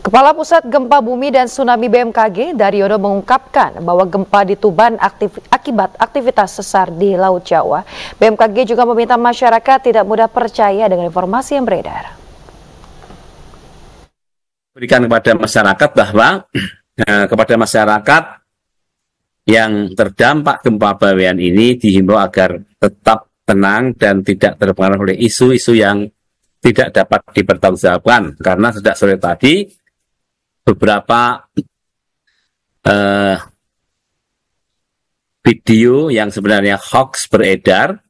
Kepala Pusat Gempa Bumi dan Tsunami BMKG, Daryono mengungkapkan bahwa gempa di Tuban aktif, akibat aktivitas sesar di Laut Jawa. BMKG juga meminta masyarakat tidak mudah percaya dengan informasi yang beredar. Berikan kepada masyarakat bahwa eh, kepada masyarakat yang terdampak gempa bawean ini dihimbau agar tetap tenang dan tidak terpengaruh oleh isu-isu yang tidak dapat dipertanggungjawabkan karena sejak sore tadi beberapa uh, video yang sebenarnya hoax beredar